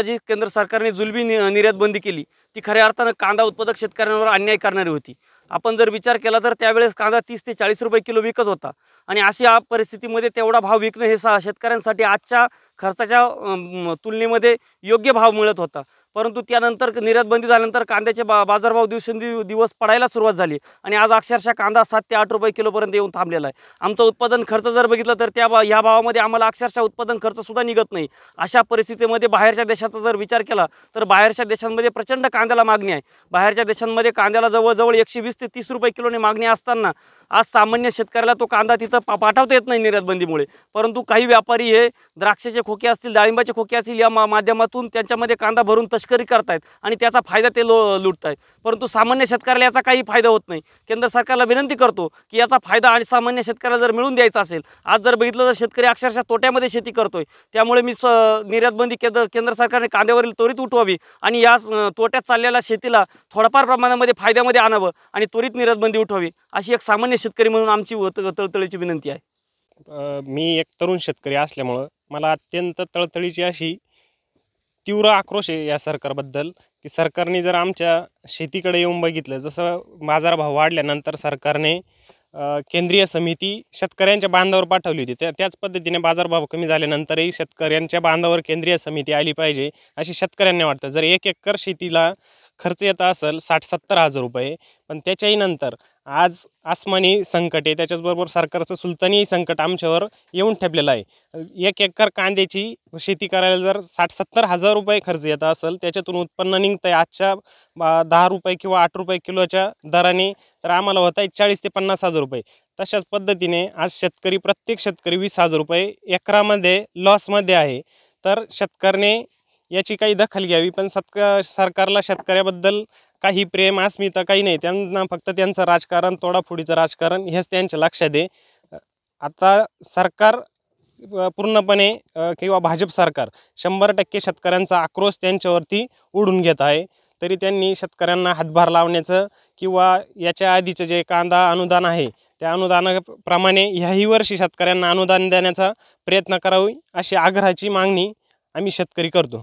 जी केंद्र सरकारने जुलबी निर्यात बंदी केली ती खऱ्या अर्थानं कांदा उत्पादक शेतकऱ्यांवर अन्याय करणारी होती आपण जर विचार केला तर त्यावेळेस कांदा तीस ते चाळीस रुपये किलो विकत होता आणि अशा परिस्थितीमध्ये तेवढा भाव विकणं हे शेतकऱ्यांसाठी आजच्या खर्चाच्या तुलनेमध्ये योग्य भाव मिळत होता परंतु त्यानंतर निर्यात बंदी झाल्यानंतर कांद्याचे बा बाजारभाव दिवसेंदिव दिवस पडायला सुरुवात झाली आणि आज अक्षरशः कांदा सात ते आठ रुपये किलोपर्यंत येऊन थांबलेला आहे आमचं उत्पादन खर्च जर बघितलं तर त्या ह्या भावामध्ये आम्हाला अक्षरशः उत्पादन खर्चसुद्धा निघत नाही अशा परिस्थितीमध्ये बाहेरच्या देशाचा जर विचार केला तर बाहेरच्या देशांमध्ये प्रचंड कांद्याला मागणी आहे बाहेरच्या देशांमध्ये कांद्याला जवळजवळ एकशे वीस ते तीस रुपये किलोने मागणी असताना आज सामान्य शेतकऱ्याला तो कांदा तिथं पाठवता येत नाही निर्यातबंदीमुळे परंतु काही व्यापारी हे द्राक्षाचे खोके असतील डाळिंबाचे खोके असतील या मा माध्यमातून त्यांच्यामध्ये कांदा भरून तस्करी करतायत आणि त्याचा फायदा ते लो लुटतायत परंतु सामान्य शेतकऱ्याला याचा काही फायदा होत नाही केंद्र सरकारला विनंती करतो की याचा फायदा आणि सामान्य शेतकऱ्याला जर मिळून द्यायचा असेल आज जर बघितलं तर शेतकरी अक्षरशः तोट्यामध्ये शेती करतोय त्यामुळे मी स निर्यातबंदी केंद्र केंद्र सरकारने कांद्यावरील त्वरित उठवावी आणि या तोट्यात चाललेल्या शेतीला थोडाफार प्रमाणामध्ये फायद्यामध्ये आणावं आणि त्वरित निर्यातबंदी उठवावी अशी एक सामान्य शेतकरी म्हणून आमची तळतळीची विनंती आहे मी एक तरुण शेतकरी असल्यामुळं मला अत्यंत तळतळीची अशी तीव्र आक्रोश आहे या सरकारबद्दल की सरकारने जर आमच्या शेतीकडे येऊन बघितलं जसं बाजारभाव वाढल्यानंतर सरकारने केंद्रीय समिती शेतकऱ्यांच्या बांधावर पाठवली होती त्या त्याच पद्धतीने बाजारभाव कमी झाल्यानंतरही शेतकऱ्यांच्या बांधावर केंद्रीय समिती आली पाहिजे अशी शेतकऱ्यांना वाटतं जर एक एकर शेतीला खर्च येत असेल साठ सत्तर हजार रुपये पण त्याच्याही नंतर आज आसमानी संकट आहे त्याच्याचबरोबर सरकारचं सुलतानीही संकट आमच्यावर येऊन ठेपलेलं आहे एक एकर कांद्याची शेती करायला जर साठ सत्तर हजार रुपये खर्च येत असेल त्याच्यातून उत्पन्न निघतं आहे आजच्या दहा रुपये किंवा आठ रुपये किलोच्या दराने तर आम्हाला होत आहे चाळीस ते पन्नास हजार रुपये तशाच पद्धतीने आज शेतकरी प्रत्येक शेतकरी वीस हजार रुपये एकरामध्ये लॉसमध्ये आहे तर शेतकऱ्याने याची काही दखल घ्यावी पण सत्का सरकारला शेतकऱ्याबद्दल काही प्रेम अस्मिता काही नाही त्यांना फक्त त्यांचं राजकारण तोडाफोडीचं राजकारण हेच त्यांच्या लक्षात आहे आता सरकार पूर्णपणे किंवा भाजप सरकार शंभर टक्के शेतकऱ्यांचा आक्रोश त्यांच्यावरती उडून घेत आहे तरी त्यांनी शेतकऱ्यांना हातभार लावण्याचं किंवा याच्या आधीचं जे कांदा अनुदान आहे त्या अनुदानाप्रमाणे ह्याही वर्षी शेतकऱ्यांना अनुदान देण्याचा प्रयत्न करावी अशी आग्रहाची मागणी आम्ही शेतकरी करतो